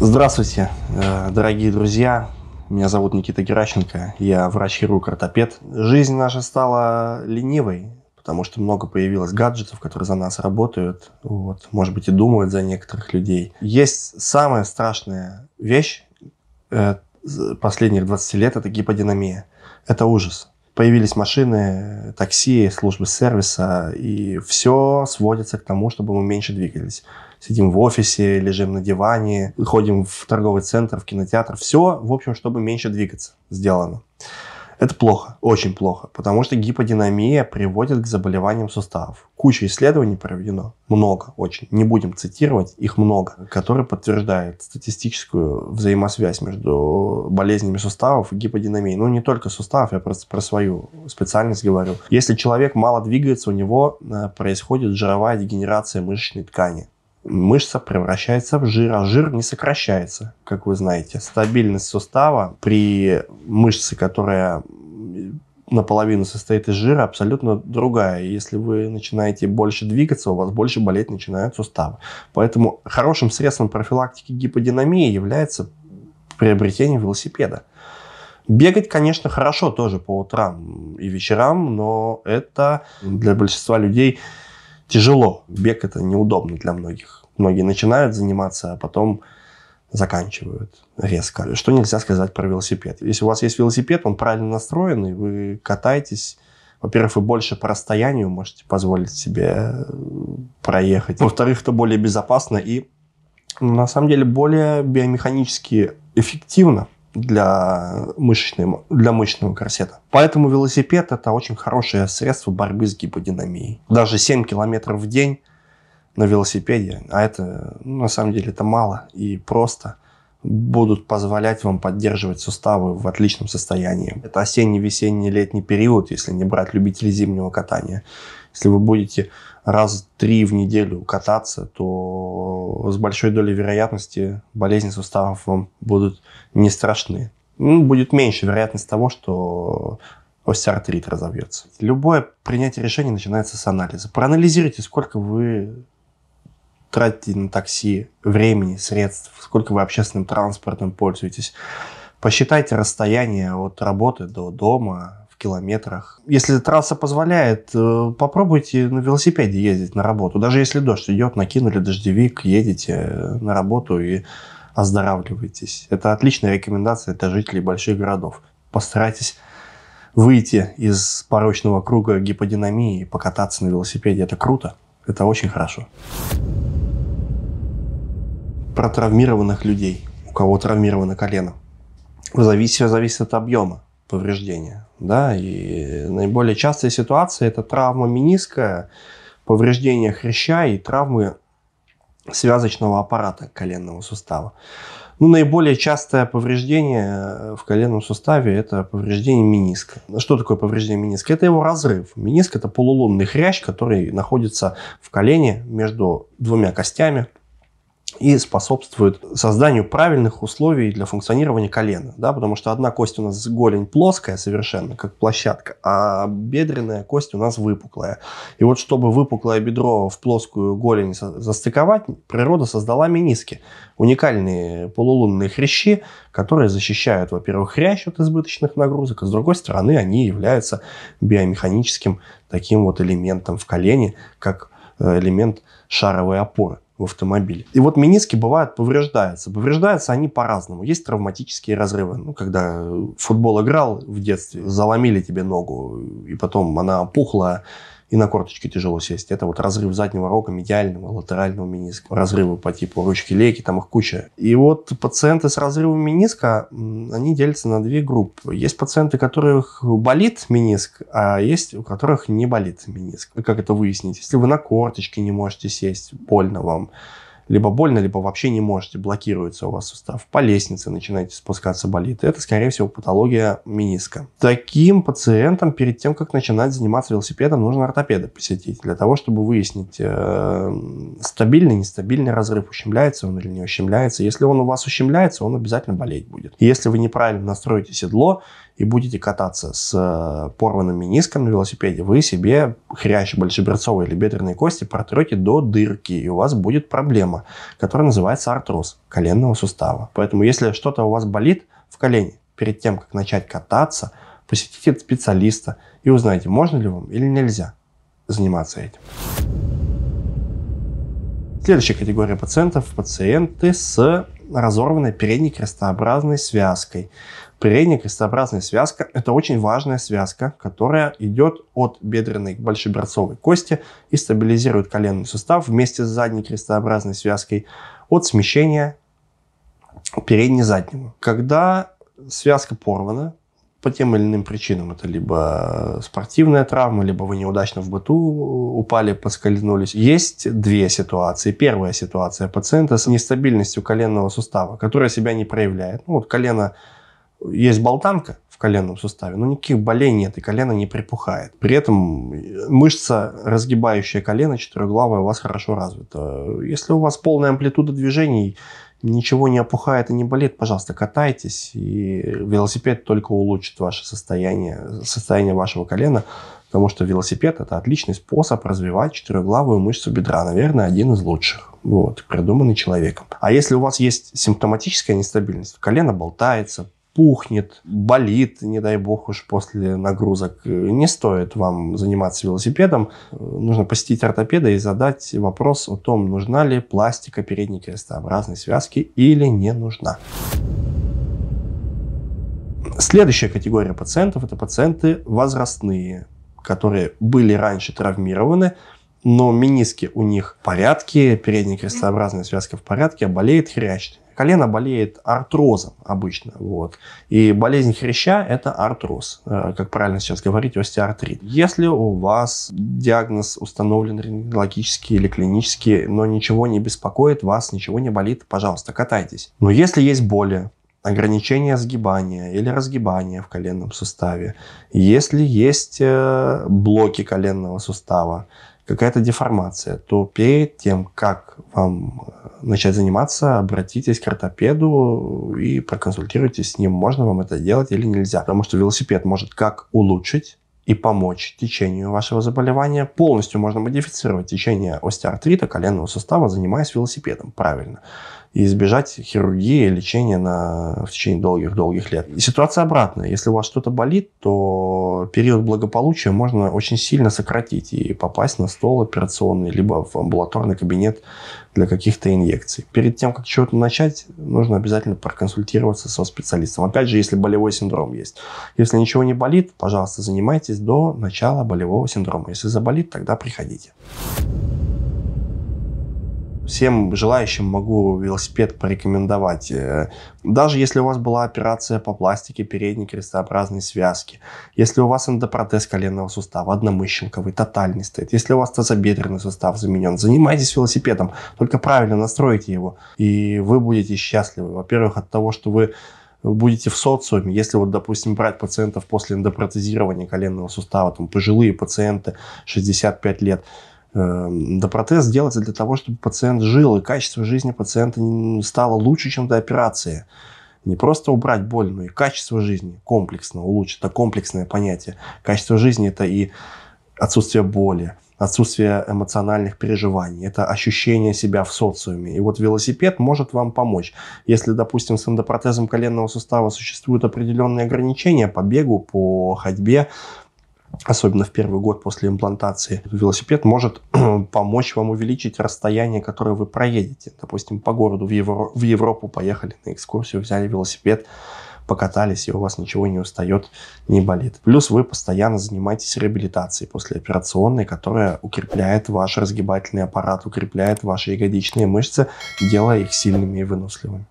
Здравствуйте, э, дорогие друзья. Меня зовут Никита Геращенко. Я врач-хирург-ортопед. Жизнь наша стала ленивой, потому что много появилось гаджетов, которые за нас работают. Вот, может быть, и думают за некоторых людей. Есть самая страшная вещь э, последних 20 лет – это гиподинамия. Это ужас. Появились машины, такси, службы сервиса, и все сводится к тому, чтобы мы меньше двигались сидим в офисе, лежим на диване, ходим в торговый центр, в кинотеатр. Все, в общем, чтобы меньше двигаться, сделано. Это плохо, очень плохо, потому что гиподинамия приводит к заболеваниям суставов. Куча исследований проведено, много очень, не будем цитировать, их много, которые подтверждают статистическую взаимосвязь между болезнями суставов и гиподинамией. Ну, не только суставов, я просто про свою специальность говорю. Если человек мало двигается, у него э, происходит жировая дегенерация мышечной ткани мышца превращается в жир, а жир не сокращается, как вы знаете. Стабильность сустава при мышце, которая наполовину состоит из жира, абсолютно другая. Если вы начинаете больше двигаться, у вас больше болеть начинают суставы. Поэтому хорошим средством профилактики гиподинамии является приобретение велосипеда. Бегать, конечно, хорошо тоже по утрам и вечерам, но это для большинства людей тяжело. Бег это неудобно для многих. Многие начинают заниматься, а потом заканчивают резко. Что нельзя сказать про велосипед. Если у вас есть велосипед, он правильно настроен и вы катаетесь, во-первых, вы больше по расстоянию можете позволить себе э, проехать. Во-вторых, это более безопасно и, ну, на самом деле, более биомеханически эффективно для, мышечной, для мышечного корсета. Поэтому велосипед – это очень хорошее средство борьбы с гиподинамией. Даже 7 километров в день – на велосипеде, а это ну, на самом деле это мало и просто будут позволять вам поддерживать суставы в отличном состоянии. Это осенний, весенний, летний период, если не брать любителей зимнего катания. Если вы будете раз три в неделю кататься, то с большой долей вероятности болезни суставов вам будут не страшны. Ну, будет меньше вероятность того, что остеоартрит разобьется. Любое принятие решения начинается с анализа. Проанализируйте, сколько вы тратите на такси времени, средств, сколько вы общественным транспортом пользуетесь. Посчитайте расстояние от работы до дома в километрах. Если трасса позволяет, э, попробуйте на велосипеде ездить на работу. Даже если дождь идет, накинули дождевик, едете э, на работу и оздоравливаетесь. Это отличная рекомендация для жителей больших городов. Постарайтесь выйти из порочного круга гиподинамии и покататься на велосипеде. Это круто, это очень хорошо про травмированных людей, у кого травмировано колено. Зависит, зависит от объема повреждения. Да? И наиболее частая ситуация – это травма мениска, повреждение хряща и травмы связочного аппарата коленного сустава. Ну, наиболее частое повреждение э, в коленном суставе – это повреждение миниска. Ну, что такое повреждение миниска? Это его разрыв. Миниск это полулунный хрящ, который находится в колене между двумя костями – и способствует созданию правильных условий для функционирования колена, да, потому что одна кость у нас голень плоская совершенно, как площадка, а бедренная кость у нас выпуклая. И вот чтобы выпуклое бедро в плоскую голень застыковать, природа создала миниски, уникальные полулунные хрящи, которые защищают, во-первых, хрящ от избыточных нагрузок, а с другой стороны они являются биомеханическим таким вот элементом в колене, как э, элемент шаровой опоры в автомобиле. И вот миниски бывают повреждаются. Повреждаются они по-разному. Есть травматические разрывы. Ну, когда футбол играл в детстве, заломили тебе ногу, и потом она опухла, и на корточке тяжело сесть. Это вот разрыв заднего рога, медиального, латерального мениска, разрывы по типу ручки лейки, там их куча. И вот пациенты с разрывом мениска, они делятся на две группы. Есть пациенты, у которых болит мениск, а есть у которых не болит мениск. Как это выяснить? Если вы на корточке не можете сесть, больно вам, либо больно, либо вообще не можете, блокируется у вас сустав. По лестнице начинаете спускаться, болит. Это, скорее всего, патология миниска. Таким пациентам перед тем, как начинать заниматься велосипедом, нужно ортопеда посетить для того, чтобы выяснить, э, стабильный, нестабильный разрыв, ущемляется он или не ущемляется. Если он у вас ущемляется, он обязательно болеть будет. Если вы неправильно настроите седло, и будете кататься с э, порванным мениском на велосипеде, вы себе хрящ большеберцовой или бедренной кости протрете до дырки, и у вас будет проблема, которая называется артроз коленного сустава. Поэтому если что-то у вас болит в колене, перед тем, как начать кататься, посетите специалиста и узнайте, можно ли вам или нельзя заниматься этим. Следующая категория пациентов – пациенты с разорванной передней крестообразной связкой. Передняя крестообразная связка – это очень важная связка, которая идет от бедренной к большеберцовой кости и стабилизирует коленный сустав вместе с задней крестообразной связкой от смещения передней заднему. Когда связка порвана, по тем или иным причинам. Это либо э, спортивная травма, либо вы неудачно в быту э, упали, поскользнулись. Есть две ситуации. Первая ситуация пациента с нестабильностью коленного сустава, которая себя не проявляет. Ну, вот колено, э, есть болтанка, в коленном суставе, но ну, никаких болей нет, и колено не припухает. При этом э, мышца, разгибающая колено, четырехглавая, у вас хорошо развита. Если у вас полная амплитуда движений, ничего не опухает и не болит, пожалуйста, катайтесь, и велосипед только улучшит ваше состояние, состояние вашего колена, потому что велосипед – это отличный способ развивать четырехглавую мышцу бедра, наверное, один из лучших, вот, придуманный человеком. А если у вас есть симптоматическая нестабильность, колено болтается, пухнет, болит, не дай бог уж после нагрузок. Не стоит вам заниматься велосипедом. Нужно посетить ортопеда и задать вопрос о том, нужна ли пластика передней крестообразной связки или не нужна. Следующая категория пациентов – это пациенты возрастные, которые были раньше травмированы, но мениски у них в порядке, передняя крестообразная связка в порядке, а болеет хрящ колено болеет артрозом обычно. Вот. И болезнь хряща – это артроз, э, как правильно сейчас говорить, остеоартрит. Если у вас диагноз установлен рентгенологический или клинический, но ничего не беспокоит вас, ничего не болит, пожалуйста, катайтесь. Но если есть боли, ограничение сгибания или разгибания в коленном суставе, если есть э, блоки коленного сустава, какая-то деформация, то перед тем, как вам э, начать заниматься, обратитесь к ортопеду и проконсультируйтесь с ним, можно вам это делать или нельзя. Потому что велосипед может как улучшить, и помочь течению вашего заболевания. Полностью можно модифицировать течение остеоартрита коленного сустава, занимаясь велосипедом. Правильно и избежать хирургии, лечения на, в течение долгих-долгих лет. И ситуация обратная. Если у вас что-то болит, то период благополучия можно очень сильно сократить и попасть на стол операционный, либо в амбулаторный кабинет для каких-то инъекций. Перед тем, как чего-то начать, нужно обязательно проконсультироваться со специалистом. Опять же, если болевой синдром есть. Если ничего не болит, пожалуйста, занимайтесь до начала болевого синдрома. Если заболит, тогда приходите всем желающим могу велосипед порекомендовать. Э, даже если у вас была операция по пластике передней крестообразной связки, если у вас эндопротез коленного сустава, одномыщенковый, тотальный стоит, если у вас тазобедренный сустав заменен, занимайтесь велосипедом, только правильно настройте его, и вы будете счастливы. Во-первых, от того, что вы будете в социуме, если вот, допустим, брать пациентов после эндопротезирования коленного сустава, там, пожилые пациенты, 65 лет, Эм, да протез делается для того, чтобы пациент жил, и качество жизни пациента стало лучше, чем до операции. Не просто убрать боль, но и качество жизни комплексно улучшить. Это комплексное понятие. Качество жизни – это и отсутствие боли, отсутствие эмоциональных переживаний, это ощущение себя в социуме. И вот велосипед может вам помочь. Если, допустим, с эндопротезом коленного сустава существуют определенные ограничения по бегу, по ходьбе, особенно в первый год после имплантации, велосипед может помочь вам увеличить расстояние, которое вы проедете. Допустим, по городу в, Евро... в Европу поехали на экскурсию, взяли велосипед, покатались, и у вас ничего не устает, не болит. Плюс вы постоянно занимаетесь реабилитацией после операционной, которая укрепляет ваш разгибательный аппарат, укрепляет ваши ягодичные мышцы, делая их сильными и выносливыми.